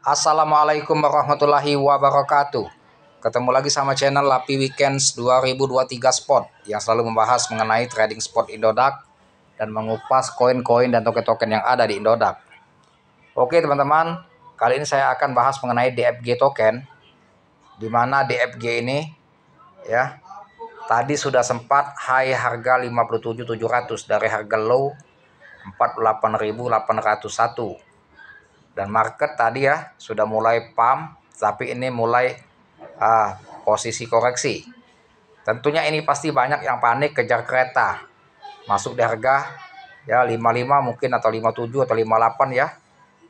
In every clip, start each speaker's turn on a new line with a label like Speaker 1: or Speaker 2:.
Speaker 1: Assalamualaikum warahmatullahi wabarakatuh. Ketemu lagi sama channel Lapi Weekends 2023 Spot yang selalu membahas mengenai trading spot Indodax dan mengupas koin-koin dan token-token yang ada di Indodax. Oke teman-teman, kali ini saya akan bahas mengenai DFG token dimana DFG ini ya tadi sudah sempat high harga 57.700 dari harga low 48.801 dan market tadi ya sudah mulai pump tapi ini mulai ah, posisi koreksi tentunya ini pasti banyak yang panik kejar kereta masuk di harga ya 55 mungkin atau 57 atau 58 ya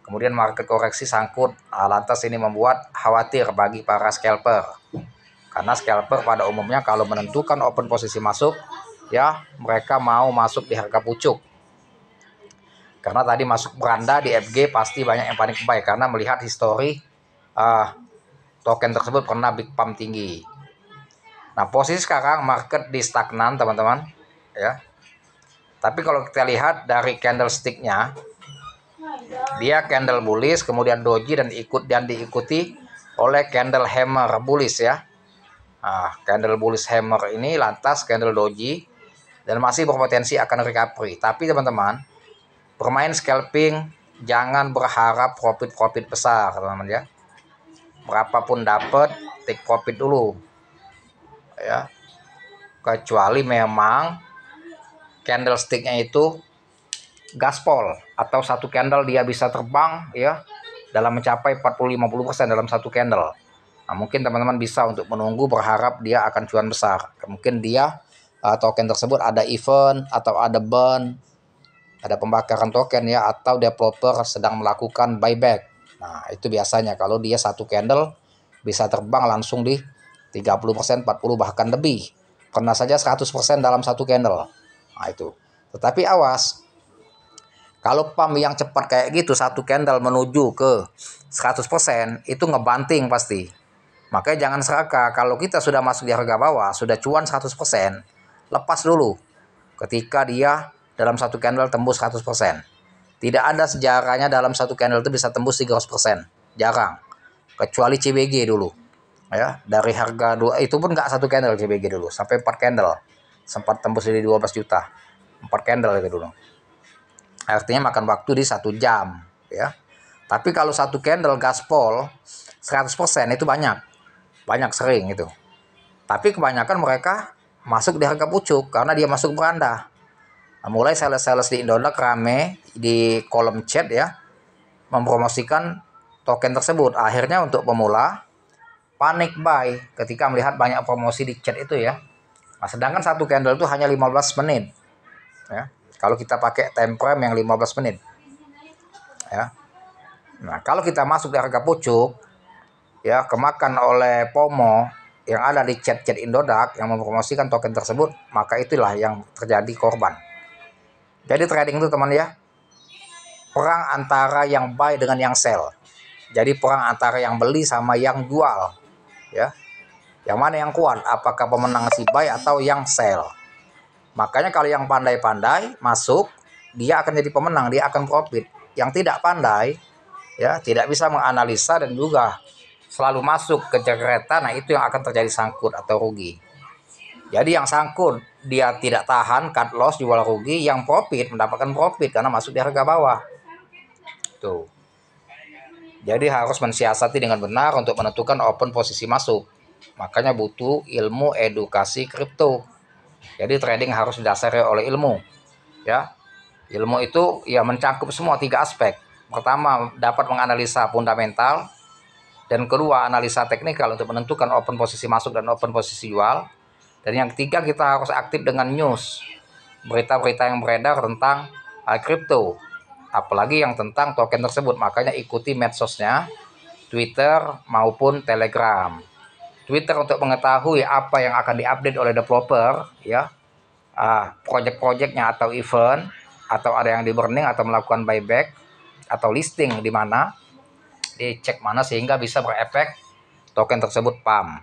Speaker 1: kemudian market koreksi sangkut ah, lantas ini membuat khawatir bagi para scalper karena scalper pada umumnya kalau menentukan open posisi masuk ya mereka mau masuk di harga pucuk karena tadi masuk beranda di FG pasti banyak yang panik buy karena melihat histori uh, token tersebut pernah big pump tinggi. Nah, posisi sekarang market di stagnan, teman-teman, ya. Tapi kalau kita lihat dari candlesticknya, dia candle bullish, kemudian doji dan ikut dan diikuti oleh candle hammer bullish ya. Nah, candle bullish hammer ini lantas candle doji dan masih berpotensi akan recovery. Tapi teman-teman, Bermain scalping jangan berharap profit-profit besar, teman-teman ya. Berapapun dapat, take profit dulu. Ya. Kecuali memang candlesticknya itu gaspol atau satu candle dia bisa terbang ya dalam mencapai 40-50% dalam satu candle. Nah, mungkin teman-teman bisa untuk menunggu berharap dia akan cuan besar. Mungkin dia token tersebut ada event atau ada burn ada pembakaran token ya atau developer sedang melakukan buyback. Nah, itu biasanya kalau dia satu candle bisa terbang langsung di 30%, 40 bahkan lebih. Pernah saja 100% dalam satu candle. Nah, itu. Tetapi awas. Kalau pump yang cepat kayak gitu satu candle menuju ke 100% itu ngebanting pasti. Makanya jangan serakah kalau kita sudah masuk di harga bawah, sudah cuan 100%, lepas dulu. Ketika dia dalam satu candle tembus 100%. Tidak ada sejarahnya dalam satu candle itu bisa tembus 300%. Jarang. Kecuali CBG dulu. Ya, dari harga dua itu pun nggak satu candle CBG dulu, sampai 4 candle sempat tembus jadi 12 juta. 4 candle itu dulu. Artinya makan waktu di satu jam, ya. Tapi kalau satu candle gaspol 100% itu banyak. Banyak sering itu. Tapi kebanyakan mereka masuk di harga pucuk karena dia masuk beranda mulai sales-sales di Indodax rame di kolom chat ya mempromosikan token tersebut akhirnya untuk pemula panik buy ketika melihat banyak promosi di chat itu ya nah, sedangkan satu candle itu hanya 15 menit ya kalau kita pakai time frame yang 15 menit ya nah kalau kita masuk di harga pucuk ya kemakan oleh pomo yang ada di chat-chat Indodax yang mempromosikan token tersebut maka itulah yang terjadi korban jadi trading itu teman ya, perang antara yang buy dengan yang sell. Jadi perang antara yang beli sama yang jual. Ya. Yang mana yang kuat? Apakah pemenang si buy atau yang sell? Makanya kalau yang pandai-pandai masuk, dia akan jadi pemenang, dia akan profit. Yang tidak pandai, ya, tidak bisa menganalisa dan juga selalu masuk ke jegreta, nah itu yang akan terjadi sangkut atau rugi. Jadi yang sangkut dia tidak tahan cut loss jual rugi, yang profit mendapatkan profit karena masuk di harga bawah. Tuh. Jadi harus mensiasati dengan benar untuk menentukan open posisi masuk. Makanya butuh ilmu edukasi kripto. Jadi trading harus didasari oleh ilmu. Ya. Ilmu itu ya mencakup semua tiga aspek. Pertama, dapat menganalisa fundamental, dan kedua analisa teknikal untuk menentukan open posisi masuk dan open posisi jual dan yang ketiga kita harus aktif dengan news, berita-berita yang beredar tentang eh, kripto, apalagi yang tentang token tersebut. Makanya ikuti medsosnya, Twitter maupun Telegram. Twitter untuk mengetahui apa yang akan diupdate oleh developer, ya, uh, project-projectnya atau event, atau ada yang di burning atau melakukan buyback atau listing di mana, dicek mana sehingga bisa berefek token tersebut PAM.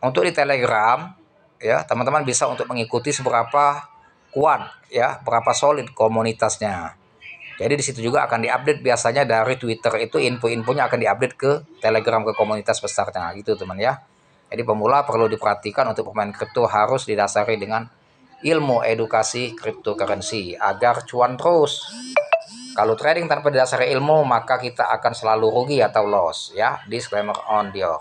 Speaker 1: Untuk di Telegram, ya teman-teman bisa untuk mengikuti seberapa kuat ya berapa solid komunitasnya jadi di situ juga akan diupdate biasanya dari Twitter itu info-infonya akan diupdate ke Telegram ke komunitas besarnya gitu teman ya jadi pemula perlu diperhatikan untuk pemain kripto harus didasari dengan ilmu edukasi cryptocurrency agar cuan terus kalau trading tanpa didasari ilmu maka kita akan selalu rugi atau loss ya disclaimer on your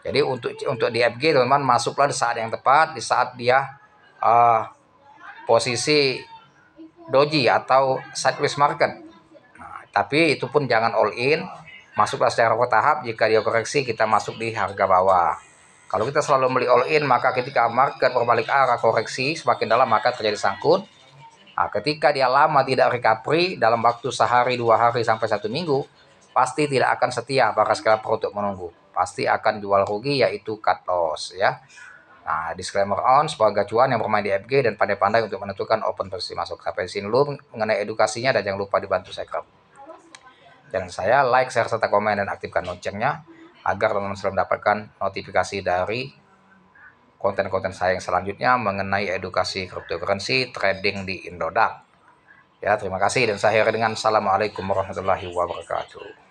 Speaker 1: jadi untuk untuk di FG teman-teman masuklah di saat yang tepat, di saat dia uh, posisi doji atau sideways market. Nah, tapi itu pun jangan all in, masuklah secara bertahap jika dia koreksi kita masuk di harga bawah. Kalau kita selalu beli all in, maka ketika market berbalik arah koreksi semakin dalam maka terjadi sangkut. Nah, ketika dia lama tidak recovery dalam waktu sehari, dua hari sampai satu minggu, pasti tidak akan setia para skala produk menunggu pasti akan jual rugi yaitu cut loss ya. Nah, disclaimer on sebagai gacuan yang bermain di FG dan pandai-pandai untuk menentukan open versi masuk. Sampai sini dulu mengenai edukasinya dan jangan lupa dibantu saya. Dan saya like, share, serta komen dan aktifkan loncengnya agar teman-teman selalu mendapatkan notifikasi dari konten-konten saya yang selanjutnya mengenai edukasi cryptocurrency trading di Indodax. Ya, terima kasih dan saya akhiri dengan Assalamualaikum warahmatullahi wabarakatuh.